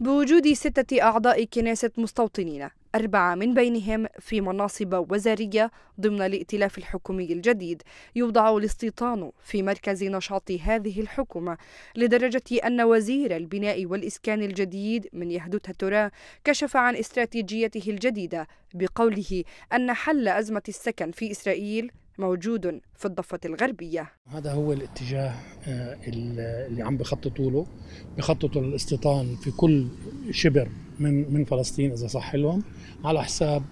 بوجود ستة أعضاء كنيسة مستوطنين أربعة من بينهم في مناصب وزارية ضمن الائتلاف الحكومي الجديد يوضع الاستيطان في مركز نشاط هذه الحكومة لدرجة أن وزير البناء والإسكان الجديد من يهدوت ترى كشف عن استراتيجيته الجديدة بقوله أن حل أزمة السكن في إسرائيل موجود في الضفة الغربية هذا هو الاتجاه آه، اللي عم بخططوا له بخططوا للاستيطان في كل شبر من من فلسطين إذا صح لهم على حساب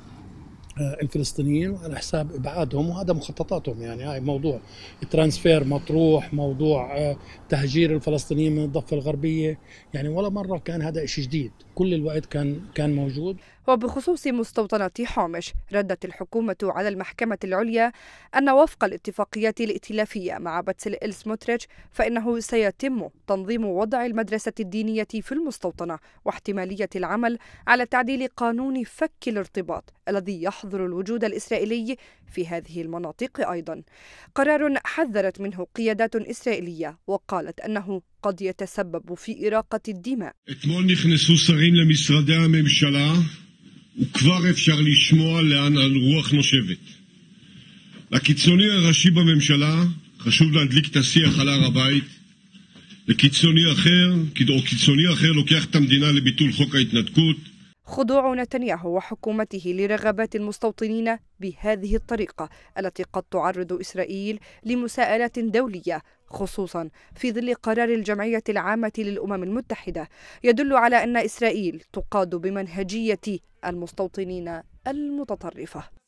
آه، الفلسطينيين وعلى حساب ابعادهم وهذا مخططاتهم يعني هاي موضوع ترانسفير مطروح موضوع آه، تهجير الفلسطينيين من الضفه الغربيه يعني ولا مره كان هذا شيء جديد كل الوقت كان كان موجود وبخصوص مستوطنة حومش ردت الحكومة على المحكمة العليا أن وفق الاتفاقيات الائتلافية مع بتسل إلسموتريتش فإنه سيتم تنظيم وضع المدرسة الدينية في المستوطنة واحتمالية العمل على تعديل قانون فك الارتباط الذي يحظر الوجود الإسرائيلي في هذه المناطق أيضا قرار حذرت منه قيادات إسرائيلية وقالت أنه قد يتسبب في إراقة الدماء וכבר אפשר לשמוע לאן הרוח נושבת. לקיצוני הראשי בממשלה חשוב להדליק את השיח על הר הבית, לקיצוני אחר, או קיצוני אחר לוקח את המדינה לביטול חוק ההתנתקות, خضوع نتنياهو وحكومته لرغبات المستوطنين بهذه الطريقة التي قد تعرض إسرائيل لمساءلات دولية خصوصا في ظل قرار الجمعية العامة للأمم المتحدة يدل على أن إسرائيل تقاد بمنهجية المستوطنين المتطرفة